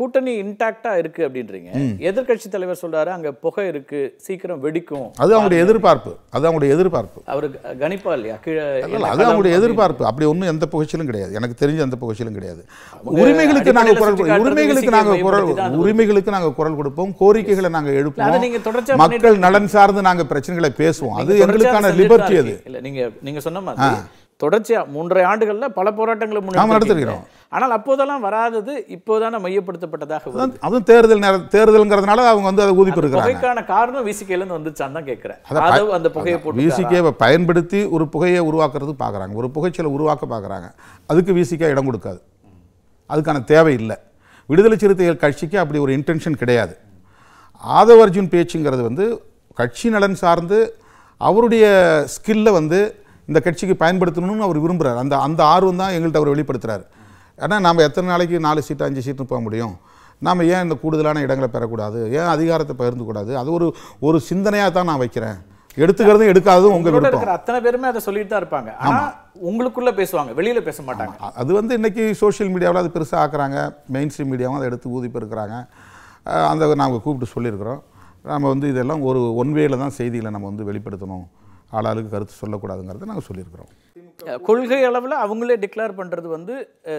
கூட்டணி இன்டாக்டா இருக்கு அப்படின்றீங்க எதிர்கட்சி தலைவர் சொல்றாரு அங்க புகை இருக்கு சீக்கிரம் வெடிக்கும் அது அவங்களுடைய எதிர்பார்ப்பு அது அவங்களுடைய எதிர்பார்ப்பு அவரு கணிப்பா இல்லையா கீழே அது அவங்களுடைய எதிர்பார்ப்பு அப்படி ஒண்ணும் எந்த புகழ்ச்சியிலும் கிடையாது எனக்கு தெரிஞ்ச எந்த புகழ்ச்சியிலும் கிடையாது உரிமைகளுக்கு நாங்க குரல் உரிமைகளுக்கு நாங்க குரல் உரிமைகளுக்கு நாங்க குரல் கொடுப்போம் கோரிக்கைகளை நாங்க எழுப்போம் மக்கள் நலன் சார்ந்து நாங்க பிரச்சனைகளை பேசுவோம் அது எங்களுக்கான லிபர்ட்டி அது இல்ல நீங்க நீங்க சொன்ன மாதிரி தொடர்ச்சியாக மூன்றரை ஆண்டுகளில் பல போராட்டங்களை முன்னாடி ஆனால் அப்போதெல்லாம் வராதது இப்போதான மையப்படுத்தப்பட்டதாக அதுவும் தேர்தல் நேர தேர்தலுங்கிறதுனால அவங்க வந்து அதை ஊதி புகைக்கான காரணம் வீசிக்கையிலேருந்து வந்துச்சான் தான் கேட்குறேன் அதாவது அந்த புகையை போட்டு விசிகேவை பயன்படுத்தி ஒரு புகையை உருவாக்குறது பார்க்குறாங்க ஒரு புகைச்சலை உருவாக்க பார்க்குறாங்க அதுக்கு விசிகே இடம் கொடுக்காது அதுக்கான தேவை இல்லை விடுதலை சிறுத்தைகள் கட்சிக்கு அப்படி ஒரு இன்டென்ஷன் கிடையாது ஆதவர்ஜுன் பேச்சுங்கிறது வந்து கட்சி நலன் சார்ந்து அவருடைய ஸ்கில்லை வந்து இந்த கட்சிக்கு பயன்படுத்தணும்னு அவர் விரும்புகிறார் அந்த அந்த ஆர்வம் தான் எங்கள்கிட்ட அவர் வெளிப்படுத்துகிறார் ஏன்னா நாம் எத்தனை நாளைக்கு நாலு சீட்டு அஞ்சு சீட்டு போக முடியும் நாம் ஏன் இந்த கூடுதலான இடங்களை பெறக்கூடாது ஏன் அதிகாரத்தை பகிர்ந்து கூடாது அது ஒரு ஒரு சிந்தனையாக தான் நான் வைக்கிறேன் எடுத்துக்கிறதும் எடுக்காததும் உங்க விருப்பம் அத்தனை பேருமே அதை சொல்லிட்டு தான் இருப்பாங்க ஆனால் உங்களுக்குள்ள பேசுவாங்க வெளியில பேச மாட்டாங்க அது வந்து இன்னைக்கு சோஷியல் மீடியாவில் அது பெருசாக ஆக்குறாங்க மெயின் ஸ்ட்ரீம் மீடியாவும் அதை எடுத்து ஊதி பெருக்கிறாங்க அந்த நாங்கள் கூப்பிட்டு சொல்லியிருக்கிறோம் நம்ம வந்து இதெல்லாம் ஒரு ஒன் வேல தான் செய்திகளை நம்ம வந்து வெளிப்படுத்தணும் ஆளாளுக்கு கருத்து சொல்லக்கூடாதுங்கிறத நாங்கள் சொல்லியிருக்கிறோம் கொள்கை அளவில் அவங்களே டிக்ளேர் பண்ணுறது வந்து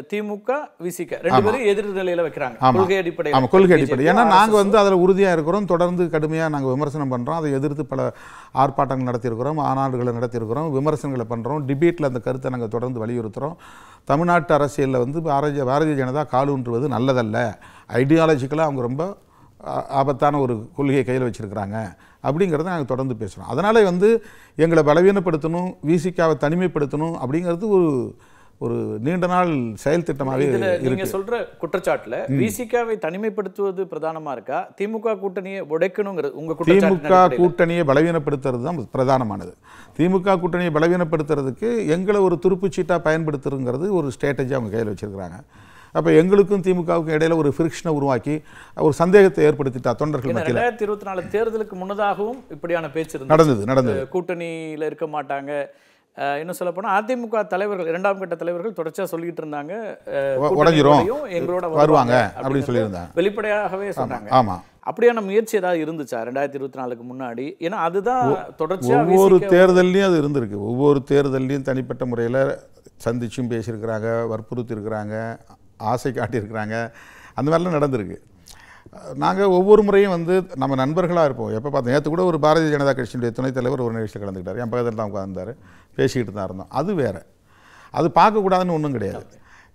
திமுக விசிக ரெண்டு பேரும் நிலையில் வைக்கிறாங்க கொள்கை அடிப்படை ஆமாம் கொள்கை அடிப்படை ஏன்னா நாங்கள் வந்து அதில் உறுதியாக இருக்கிறோம் தொடர்ந்து கடுமையாக நாங்கள் விமர்சனம் பண்ணுறோம் அதை எதிர்த்து பல ஆர்ப்பாட்டங்கள் நடத்தியிருக்கிறோம் ஆனாடுகளை நடத்தியிருக்கிறோம் விமர்சனங்களை பண்ணுறோம் டிபேட்டில் அந்த கருத்தை நாங்கள் தொடர்ந்து வலியுறுத்துகிறோம் தமிழ்நாட்டு அரசியலில் வந்து பாரதிய பாரதிய ஜனதா காலூன்றுவது நல்லதல்ல ஐடியாலஜிக்கலாக அவங்க ரொம்ப ஆபத்தான ஒரு கொள்கையை கையில் வச்சுருக்கிறாங்க அப்படிங்கிறத நாங்கள் தொடர்ந்து பேசுகிறோம் அதனால் வந்து எங்களை பலவீனப்படுத்தணும் வீசிக்காவை தனிமைப்படுத்தணும் அப்படிங்கிறது ஒரு ஒரு நீண்ட நாள் செயல் திட்டமாகவே நீங்கள் சொல்கிற குற்றச்சாட்டில் விசிகாவை தனிமைப்படுத்துவது பிரதானமாக இருக்கா திமுக கூட்டணியை உடைக்கணுங்கிறது உங்கள் திமுக கூட்டணியை பலவீனப்படுத்துறது தான் பிரதானமானது திமுக கூட்டணியை பலவீனப்படுத்துறதுக்கு எங்களை ஒரு துருப்புச்சீட்டாக பயன்படுத்துறதுங்கிறது ஒரு ஸ்ட்ராட்டஜி அவங்க கையில் வச்சுருக்கிறாங்க அப்போ எங்களுக்கும் திமுகவுக்கும் இடையில ஒரு ஃபிரிக்ஷனை உருவாக்கி ஒரு சந்தேகத்தை ஏற்படுத்திட்டா தொண்டர்கள் மத்தியில் ரெண்டாயிரத்தி இருபத்தி நாலு தேர்தலுக்கு முன்னதாகவும் இப்படியான பேச்சு நடந்தது நடந்தது கூட்டணியில் இருக்க மாட்டாங்க இன்னும் சொல்ல போனால் அதிமுக தலைவர்கள் இரண்டாம் கட்ட தலைவர்கள் தொடர்ச்சியாக சொல்லிட்டு இருந்தாங்க உடஞ்சிரும் எங்களோட வருவாங்க அப்படின்னு சொல்லியிருந்தாங்க வெளிப்படையாகவே சொன்னாங்க ஆமாம் அப்படியான முயற்சி ஏதாவது இருந்துச்சா ரெண்டாயிரத்தி இருபத்தி நாலுக்கு முன்னாடி ஏன்னா அதுதான் தொடர்ச்சி ஒவ்வொரு தேர்தல்லையும் அது இருந்திருக்கு ஒவ்வொரு தேர்தல்லையும் தனிப்பட்ட முறையில் சந்திச்சும் பேசியிருக்கிறாங்க வற்புறுத்தி இருக்கிறாங்க ஆசை காட்டியிருக்கிறாங்க அந்த மாதிரிலாம் நடந்திருக்கு நாங்கள் ஒவ்வொரு முறையும் வந்து நம்ம நண்பர்களாக இருப்போம் எப்போ பார்த்தோம் நேற்று கூட ஒரு பாரதிய ஜனதா கட்சியினுடைய துணைத் தலைவர் ஒரு நிகழ்ச்சியில் கலந்துக்கிட்டார் என் பக்கத்தில் தான் உட்காந்துருந்தார் பேசிக்கிட்டு தான் இருந்தோம் அது வேறு அது பார்க்கக்கூடாதுன்னு ஒன்றும் கிடையாது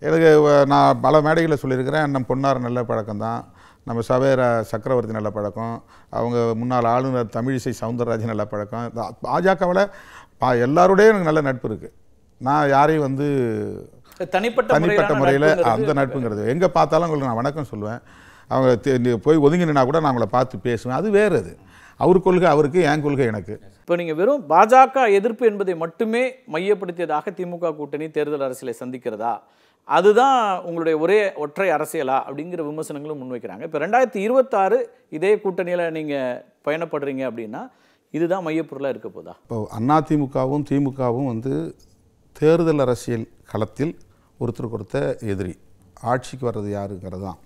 எனக்கு நான் பல மேடைகளில் சொல்லியிருக்கிறேன் நம்ம பொன்னார் நல்ல பழக்கம் தான் நம்ம சவேரா சக்கரவர்த்தி நல்ல பழக்கம் அவங்க முன்னாள் ஆளுநர் தமிழிசை சவுந்தரராஜன் நல்ல பழக்கம் பாஜகவில் பா எல்லாரோடையும் எனக்கு நல்ல நட்பு இருக்குது நான் யாரையும் வந்து தனிப்பட்ட தனிப்பட்ட முறையில் அந்த நட்புங்கிறது எங்கே பார்த்தாலும் உங்களுக்கு நான் வணக்கம் சொல்லுவேன் அவங்க போய் ஒதுங்கினா கூட நான் அவங்கள பார்த்து பேசுவேன் அது வேறு அது அவர் கொள்கை அவருக்கு என் கொள்கை எனக்கு இப்போ நீங்கள் வெறும் பாஜக எதிர்ப்பு என்பதை மட்டுமே மையப்படுத்தியதாக திமுக கூட்டணி தேர்தல் அரசியலை சந்திக்கிறதா அதுதான் உங்களுடைய ஒரே ஒற்றை அரசியலா அப்படிங்கிற விமர்சனங்களும் முன்வைக்கிறாங்க இப்போ ரெண்டாயிரத்தி இருபத்தாறு இதே கூட்டணியில் நீங்கள் பயணப்படுறீங்க அப்படின்னா இதுதான் மையப்பொருளாக இருக்க போதா இப்போ அதிமுகவும் திமுகவும் வந்து தேர்தல் அரசியல் களத்தில் ஒருத்தருக்கு ஒருத்தர் எதிரி ஆட்சிக்கு வர்றது யாருங்கிறது தான்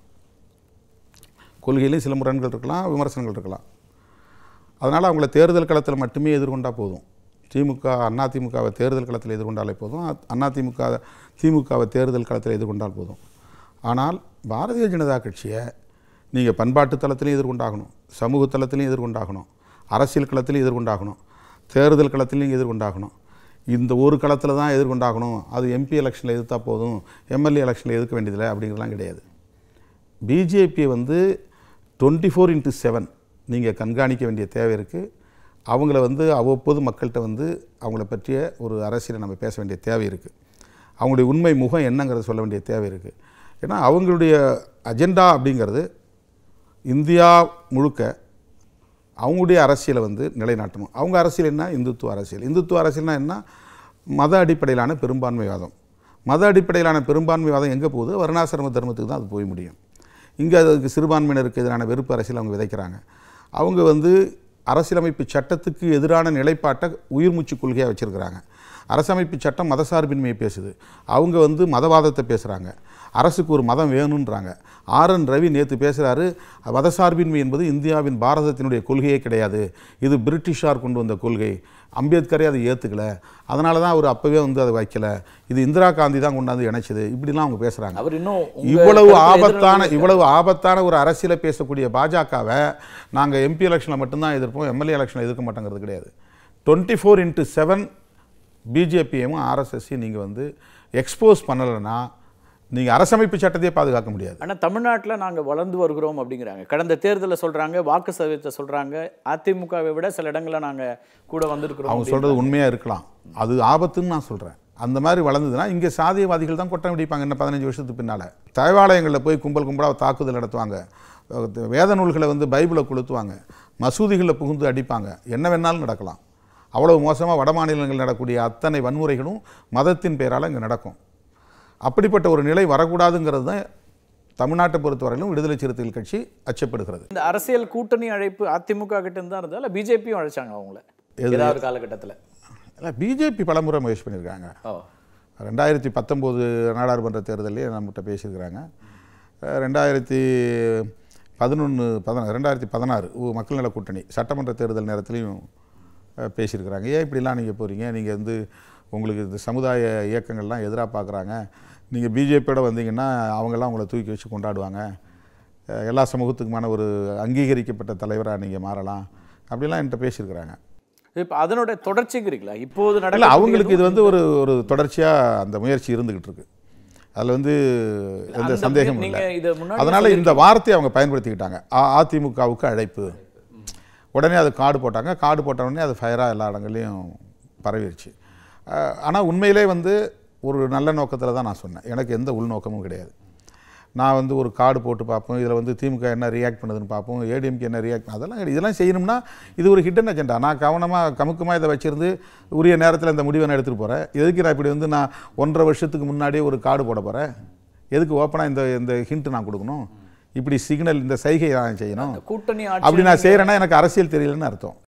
கொள்கையிலையும் சில முரண்கள் இருக்கலாம் விமர்சனங்கள் இருக்கலாம் அதனால் அவங்கள தேர்தல் களத்தில் மட்டுமே எதிர்கொண்டால் போதும் திமுக அண்ணா திமுகவை தேர்தல் களத்தில் எதிர்கொண்டாலே போதும் அண்ணா திமுக திமுகவை தேர்தல் களத்தில் எதிர்கொண்டால் போதும் ஆனால் பாரதிய ஜனதா கட்சியை நீங்கள் பண்பாட்டு தளத்திலையும் எதிர்கொண்டாகணும் சமூக தளத்திலையும் எதிர்கொண்டாகணும் அரசியல் களத்திலையும் எதிர்கொண்டாகணும் தேர்தல் களத்திலையும் எதிர்கொண்டாகணும் இந்த ஒரு களத்தில் தான் எதிர்கொண்டாகணும் அது எம்பி எலெக்ஷனில் எதிர்த்தா போதும் எம்எல்ஏ எலெக்ஷனில் எதிர்க்க வேண்டியதில்லை அப்படிங்கிறலாம் கிடையாது பிஜேபி வந்து டுவெண்ட்டி ஃபோர் இன்ட்டு செவன் நீங்கள் கண்காணிக்க வேண்டிய தேவை இருக்குது அவங்கள வந்து அவ்வப்போது மக்கள்கிட்ட வந்து அவங்கள பற்றிய ஒரு அரசியலை நம்ம பேச வேண்டிய தேவை இருக்குது அவங்களுடைய உண்மை முகம் என்னங்கிறத சொல்ல வேண்டிய தேவை இருக்குது ஏன்னா அவங்களுடைய அஜெண்டா அப்படிங்கிறது இந்தியா முழுக்க அவங்களுடைய அரசியலை வந்து நிலைநாட்டணும் அவங்க அரசியல் என்ன இந்துத்துவ அரசியல் இந்துத்துவ அரசியல்னால் என்ன மத அடிப்படையிலான பெரும்பான்மைவாதம் மத அடிப்படையிலான பெரும்பான்மைவாதம் எங்கே போகுது வருணாசிரம தர்மத்துக்கு தான் அது போய் முடியும் இங்கே அதுக்கு சிறுபான்மையினருக்கு எதிரான வெறுப்பு அரசியல் அவங்க விதைக்கிறாங்க அவங்க வந்து அரசியலமைப்பு சட்டத்துக்கு எதிரான நிலைப்பாட்டை உயிர்மூச்சு கொள்கையாக வச்சுருக்கிறாங்க அரசமைப்பு சட்டம் மதசார்பின்மையை பேசுது அவங்க வந்து மதவாதத்தை பேசுகிறாங்க அரசுக்கு ஒரு மதம் வேணுன்றாங்க ஆர் என் ரவி நேற்று பேசுகிறாரு மதசார்பின்மை என்பது இந்தியாவின் பாரதத்தினுடைய கொள்கையே கிடையாது இது பிரிட்டிஷார் கொண்டு வந்த கொள்கை அம்பேத்கரே அதை ஏற்றுக்கலை அதனால தான் அவர் அப்போவே வந்து அதை வைக்கல இது இந்திரா காந்தி தான் கொண்டாந்து இணைச்சிது இப்படிலாம் அவங்க பேசுகிறாங்க அவர் இன்னும் இவ்வளவு ஆபத்தான இவ்வளவு ஆபத்தான ஒரு அரசியலை பேசக்கூடிய பாஜகவை நாங்கள் எம்பி எலெக்ஷனில் மட்டும்தான் எதிர்ப்போம் எம்எல்ஏ எலெக்ஷனில் எதிர்க்க மாட்டேங்கிறது கிடையாது டுவெண்ட்டி ஃபோர் இன்ட்டு செவன் பிஜேபியும் ஆர்எஸ்எஸ்ஸையும் நீங்கள் வந்து எக்ஸ்போஸ் பண்ணலைன்னா நீங்கள் அரசமைப்பு சட்டத்தையே பாதுகாக்க முடியாது ஆனால் தமிழ்நாட்டில் நாங்கள் வளர்ந்து வருகிறோம் அப்படிங்கிறாங்க கடந்த தேர்தலில் சொல்கிறாங்க வாக்கு சதவீதத்தை சொல்கிறாங்க அதிமுகவை விட சில இடங்களில் நாங்கள் கூட வந்திருக்கிறோம் அவங்க சொல்கிறது உண்மையாக இருக்கலாம் அது ஆபத்துன்னு நான் சொல்கிறேன் அந்த மாதிரி வளர்ந்ததுன்னா இங்கே சாதியவாதிகள் தான் கொட்டம் விடிப்பாங்க என்ன பதினஞ்சு வருஷத்துக்கு பின்னால் தேவாலயங்களில் போய் கும்பல் கும்பலாக தாக்குதல் நடத்துவாங்க வேத நூல்களை வந்து பைபிளை கொளுத்துவாங்க மசூதிகளில் புகுந்து அடிப்பாங்க என்ன வேணாலும் நடக்கலாம் அவ்வளோ மோசமாக வட மாநிலங்கள் நடக்கூடிய அத்தனை வன்முறைகளும் மதத்தின் பெயரால் இங்கே நடக்கும் அப்படிப்பட்ட ஒரு நிலை வரக்கூடாதுங்கிறது தான் தமிழ்நாட்டை பொறுத்தவரையிலும் விடுதலை சிறுத்தைகள் கட்சி அச்சப்படுகிறது இந்த அரசியல் கூட்டணி அழைப்பு அதிமுக கிட்ட இருந்தா இருந்தால பிஜேபியும் அழைச்சாங்க அவங்கள ஏதாவது காலகட்டத்தில் இல்லை பிஜேபி பலமுறை முயற்சி பண்ணியிருக்காங்க ரெண்டாயிரத்தி பத்தொம்போது நாடாளுமன்ற தேர்தலே நம்மகிட்ட பேசியிருக்கிறாங்க ரெண்டாயிரத்தி பதினொன்று பதினா ரெண்டாயிரத்தி பதினாறு மக்கள் நல கூட்டணி சட்டமன்ற தேர்தல் நேரத்துலையும் பேசியிருக்கிறாங்க ஏன் இப்படிலாம் நீங்கள் போகிறீங்க நீங்கள் வந்து உங்களுக்கு இந்த சமுதாய இயக்கங்கள்லாம் எதிராக பார்க்குறாங்க நீங்கள் பிஜேபியோட வந்தீங்கன்னா அவங்கெல்லாம் உங்களை தூக்கி வச்சு கொண்டாடுவாங்க எல்லா சமூகத்துக்குமான ஒரு அங்கீகரிக்கப்பட்ட தலைவராக நீங்கள் மாறலாம் அப்படிலாம் என்கிட்ட பேசியிருக்கிறாங்க இப்போ அதனுடைய தொடர்ச்சிக்கு இருக்குல்ல இப்போது நடக்கல அவங்களுக்கு இது வந்து ஒரு ஒரு தொடர்ச்சியாக அந்த முயற்சி இருந்துக்கிட்டு இருக்கு அதில் வந்து எந்த சந்தேகம் இல்லை அதனால் இந்த வார்த்தையை அவங்க பயன்படுத்திக்கிட்டாங்க அதிமுகவுக்கு அழைப்பு உடனே அது காடு போட்டாங்க காடு போட்ட உடனே அது ஃபயராக எல்லா இடங்கள்லையும் பரவிடுச்சு ஆனால் உண்மையிலே வந்து ஒரு நல்ல நோக்கத்தில் தான் நான் சொன்னேன் எனக்கு எந்த உள்நோக்கமும் கிடையாது நான் வந்து ஒரு கார்டு போட்டு பார்ப்போம் இதில் வந்து திமுக என்ன ரியாக்ட் பண்ணுதுன்னு பார்ப்போம் ஏடிஎம்கே என்ன ரியாக்ட் அதெல்லாம் இதெல்லாம் செய்யணும்னா இது ஒரு ஹிட்டன் அஜெண்டா நான் கவனமாக கமுக்கமாக இதை வச்சுருந்து உரிய நேரத்தில் இந்த முடிவை நான் எடுத்துகிட்டு போகிறேன் எதுக்கு நான் இப்படி வந்து நான் ஒன்றரை வருஷத்துக்கு முன்னாடியே ஒரு கார்டு போட போகிறேன் எதுக்கு ஓப்பனாக இந்த இந்த ஹிண்ட்டு நான் கொடுக்கணும் இப்படி சிக்னல் இந்த சைகை நான் செய்யணும் கூட்டணி அப்படி நான் செய்கிறேன்னா எனக்கு அரசியல் தெரியலன்னு அர்த்தம்